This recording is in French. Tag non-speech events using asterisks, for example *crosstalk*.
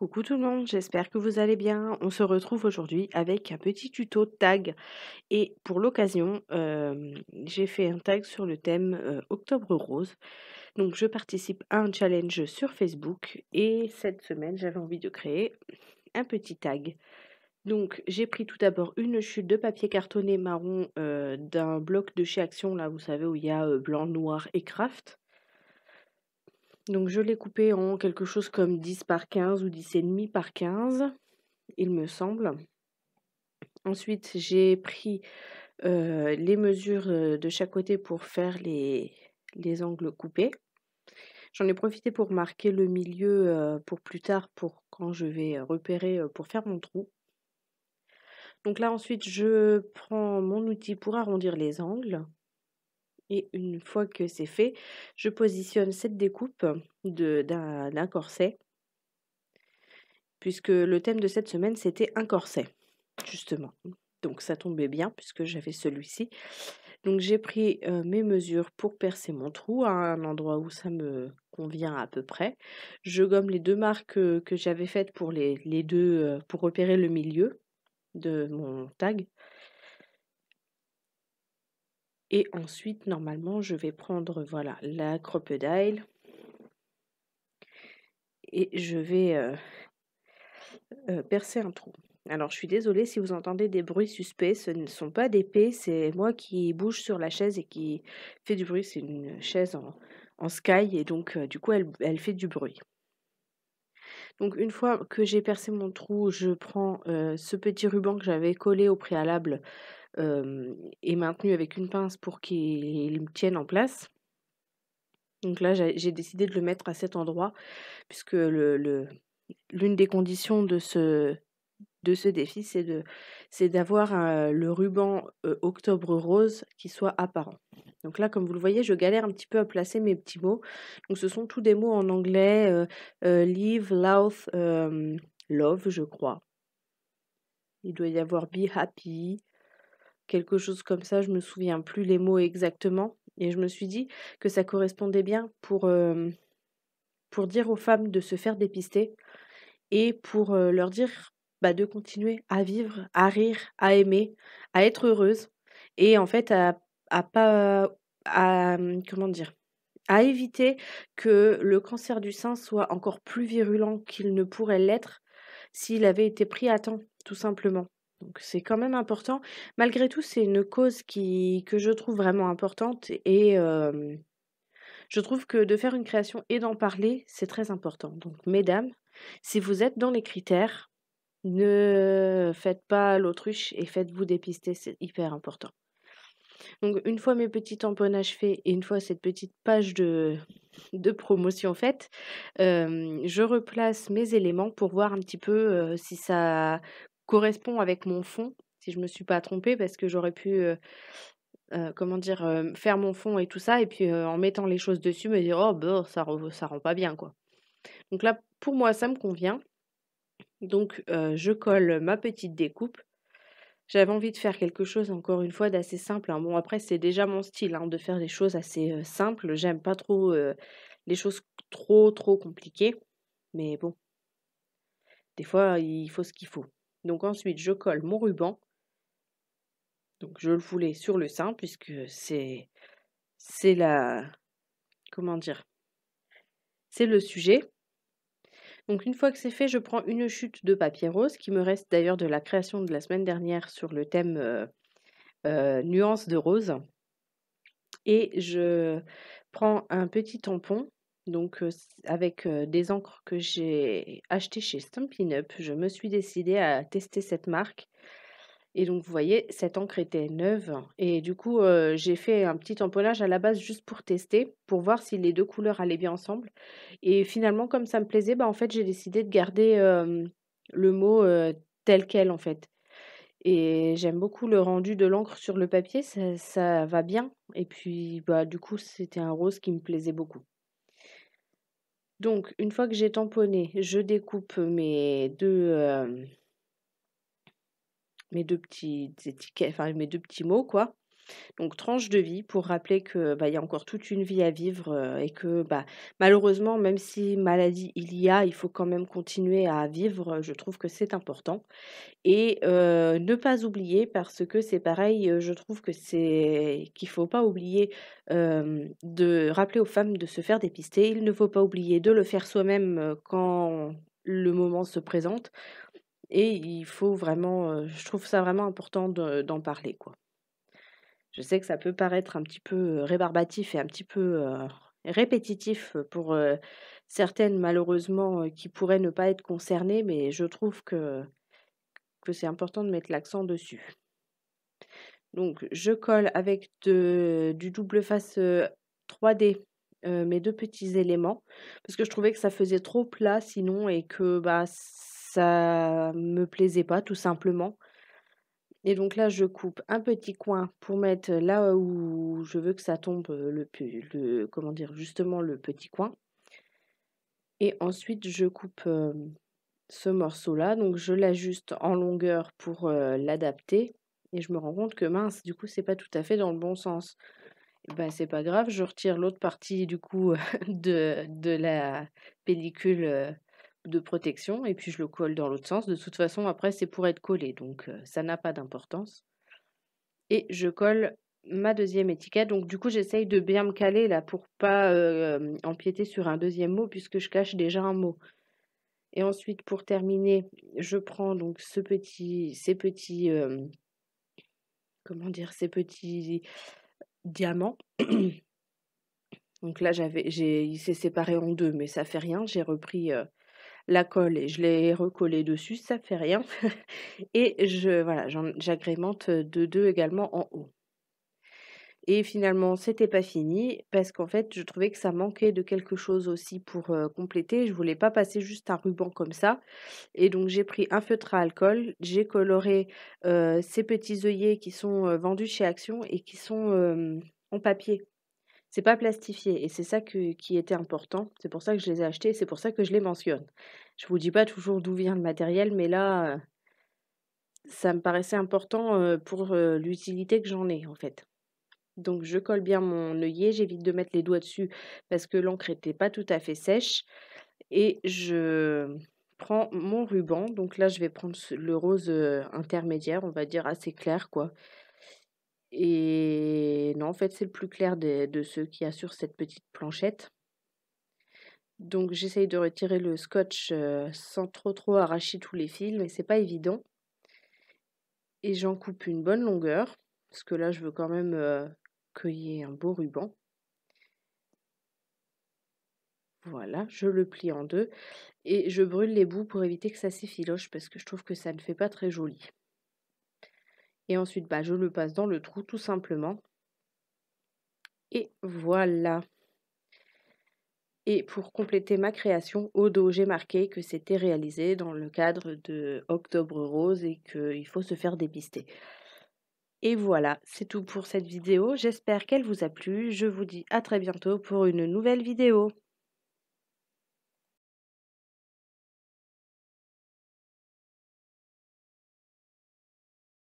Coucou tout le monde, j'espère que vous allez bien. On se retrouve aujourd'hui avec un petit tuto tag. Et pour l'occasion, euh, j'ai fait un tag sur le thème euh, Octobre Rose. Donc je participe à un challenge sur Facebook et cette semaine j'avais envie de créer un petit tag. Donc j'ai pris tout d'abord une chute de papier cartonné marron euh, d'un bloc de chez Action, là vous savez où il y a blanc, noir et craft. Donc je l'ai coupé en quelque chose comme 10 par 15 ou 10,5 par 15, il me semble. Ensuite, j'ai pris euh, les mesures euh, de chaque côté pour faire les, angles coupés. J'en ai profité pour marquer le milieu euh, pour plus tard, pour quand je vais repérer pour faire mon trou. Donc là ensuite, je prends mon outil pour arrondir les angles. Et une fois que c'est fait, je positionne cette découpe d'un corset, puisque le thème de cette semaine, c'était un corset, justement. Donc ça tombait bien, puisque j'avais celui-ci. Donc j'ai pris euh, mes mesures pour percer mon trou à un endroit où ça me convient à peu près. Je gomme les deux marques euh, que j'avais faites pour les, deux euh, pour repérer le milieu de mon tag. Et ensuite, normalement, je vais prendre voilà, la crocodile. Et je vais euh, euh, percer un trou. Alors, je suis désolée si vous entendez des bruits suspects. Ce ne sont pas des pets, c'est moi qui bouge sur la chaise et qui fait du bruit. C'est une chaise en, sky et donc, euh, du coup, elle fait du bruit. Donc une fois que j'ai percé mon trou, je prends euh, ce petit ruban que j'avais collé au préalable et maintenu avec une pince pour qu'il me tienne en place. Donc là, j'ai décidé de le mettre à cet endroit, puisque l'une des conditions de ce, défi, c'est d'avoir euh, le ruban euh, octobre rose qui soit apparent. Donc là, comme vous le voyez, je galère un petit peu à placer mes petits mots. Donc ce sont tous des mots en anglais, euh, euh, live, love, euh, love, je crois. Il doit y avoir be happy, quelque chose comme ça, je me souviens plus les mots exactement. Et je me suis dit que ça correspondait bien pour, pour dire aux femmes de se faire dépister et pour leur dire bah, de continuer à vivre, à rire, à aimer, à être heureuse et en fait à à éviter que le cancer du sein soit encore plus virulent qu'il ne pourrait l'être s'il avait été pris à temps, tout simplement. Donc c'est quand même important. Malgré tout, c'est une cause que je trouve vraiment importante et euh, je trouve que de faire une création et d'en parler, c'est très important. Donc mesdames, si vous êtes dans les critères, ne faites pas l'autruche et faites-vous dépister, c'est hyper important. Donc une fois mes petits tamponnages faits et une fois cette petite page de, *laughs* promotion faite, je replace mes éléments pour voir un petit peu si ça correspond avec mon fond, si je ne me suis pas trompée, parce que j'aurais pu... comment dire, faire mon fond et tout ça, et puis en mettant les choses dessus, me dire, oh, bah, ça, ça rend pas bien, quoi. Donc là, pour moi, ça me convient. Donc, je colle ma petite découpe j'avais envie de faire quelque chose, encore une fois, d'assez simple. Hein. Bon, après, c'est déjà mon style hein, de faire des choses assez simples. J'aime pas trop les choses trop, trop compliquées. Mais bon, des fois, il faut ce qu'il faut. Donc ensuite, je colle mon ruban. Donc je le foulais sur le sein, puisque c'est... C'est la... Comment dire C'est le sujet. Donc une fois que c'est fait, je prends une chute de papier rose qui me reste d'ailleurs de la création de la semaine dernière sur le thème euh, euh, nuance de rose. Et je prends un petit tampon, donc euh, avec des encres que j'ai achetées chez Stampin' Up. Je me suis décidée à tester cette marque et donc, vous voyez, cette encre était neuve. Et du coup, j'ai fait un petit tamponnage à la base juste pour tester, pour voir si les deux couleurs allaient bien ensemble. Et finalement, comme ça me plaisait, bah, en fait, j'ai décidé de garder le mot tel quel, en fait. Et j'aime beaucoup le rendu de l'encre sur le papier, ça, ça, va bien. Et puis, bah, du coup, c'était un rose qui me plaisait beaucoup. Donc, une fois que j'ai tamponné, je découpe mes deux mes deux petites étiquettes, enfin mes deux petits mots, quoi. Donc tranche de vie pour rappeler que bah, il y a encore toute une vie à vivre euh, et que bah, malheureusement même si maladie il y a, il faut quand même continuer à vivre. Je trouve que c'est important et euh, ne pas oublier parce que c'est pareil. Euh, je trouve que c'est qu'il faut pas oublier de rappeler aux femmes de se faire dépister. Il ne faut pas oublier de le faire soi-même quand le moment se présente et il faut vraiment, je trouve ça vraiment important d'en parler, quoi. Je sais que ça peut paraître un petit peu rébarbatif et un petit peu répétitif pour certaines, malheureusement, qui pourraient ne pas être concernées, mais je trouve que, que c'est important de mettre l'accent dessus. Donc, je colle avec du double face 3D mes deux petits éléments parce que je trouvais que ça faisait trop plat sinon et que bah, ça me plaisait pas tout simplement. Et donc là, je coupe un petit coin pour mettre là où je veux que ça tombe euh, le, le comment dire justement le petit coin. Et ensuite, je coupe euh, ce morceau-là. Donc je l'ajuste en longueur pour euh, l'adapter. Et je me rends compte que mince, du coup, c'est pas tout à fait dans le bon sens. ben c'est pas grave, je retire l'autre partie du coup *laughs* de, de la pellicule de protection et puis je le colle dans l'autre sens. De toute façon, après, c'est pour être collé, donc euh, ça n'a pas d'importance. Et je colle ma deuxième étiquette. Donc du coup, j'essaye de bien me caler là pour pas euh, empiéter sur un deuxième mot puisque je cache déjà un mot. Et ensuite, pour terminer, je prends donc ce petit, ces petits, euh, comment dire, ces petits diamants. donc là, j'avais, j'ai, il s'est séparé en deux, mais ça fait rien. J'ai repris la colle et je l'ai recollé dessus, ça fait rien. *laughs* et je voilà, j'agrémente de deux également en haut. Et finalement, c'était pas fini parce qu'en fait, je trouvais que ça manquait de quelque chose aussi pour euh, compléter. Je voulais pas passer juste un ruban comme ça. Et donc, j'ai pris un feutre à alcool, j'ai coloré euh, ces petits œillets qui sont euh, vendus chez Action et qui sont en papier. C'est pas plastifié et c'est ça qui était important. C'est pour ça que je les ai achetés, c'est pour ça que je les mentionne. Je vous dis pas toujours d'où vient le matériel, mais là, euh, ça me paraissait important euh, pour euh, l'utilité que j'en ai en fait. Donc je colle bien mon œillet, j'évite de mettre les doigts dessus parce que l'encre n'était pas tout à fait sèche. Et je prends mon ruban, donc là je vais prendre le rose intermédiaire, on va dire assez clair quoi. Et non, en fait, c'est le plus clair de, ceux qui assurent cette petite planchette. Donc j'essaye de retirer le scotch euh, sans trop trop arracher tous les fils, mais c'est pas évident. Et j'en coupe une bonne longueur, parce que là je veux quand même euh, cueillir un beau ruban. Voilà, je le plie en deux et je brûle les bouts pour éviter que ça s'effiloche parce que je trouve que ça ne fait pas très joli. Et ensuite, bah, je le passe dans le trou tout simplement. Et voilà. Et pour compléter ma création, au dos, j'ai marqué que c'était réalisé dans le cadre de Octobre Rose et qu'il faut se faire dépister. Et voilà, c'est tout pour cette vidéo. J'espère qu'elle vous a plu. Je vous dis à très bientôt pour une nouvelle vidéo.